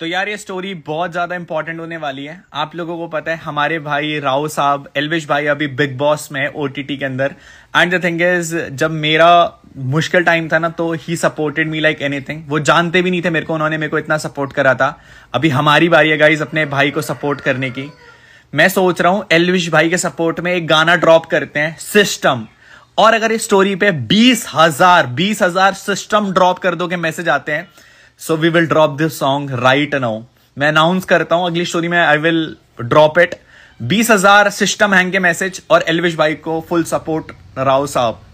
तो यार ये स्टोरी बहुत ज़्यादा इंपॉर्टेंट होने वाली है आप लोगों को पता है हमारे भाई राव साहब एलविश भाई अभी बिग बॉस में ओ के अंदर एंड द थिंग इज जब मेरा मुश्किल टाइम था ना तो ही सपोर्टेड मी लाइक एनीथिंग वो जानते भी नहीं थे मेरे को उन्होंने मेरे को इतना सपोर्ट करा था अभी हमारी बारी है गाइज अपने भाई को सपोर्ट करने की मैं सोच रहा हूँ एलविश भाई के सपोर्ट में एक गाना ड्रॉप करते हैं सिस्टम और अगर इस स्टोरी पे बीस हजार बीस हजार सिस्टम ड्रॉप कर दो के मैसेज आते हैं so we will drop this song right now मैं अनाउंस करता हूं अगली स्टोरी में आई विल ड्रॉप इट बीस हजार सिस्टम हैंग के मैसेज और एलविश भाई को फुल सपोर्ट राव साहब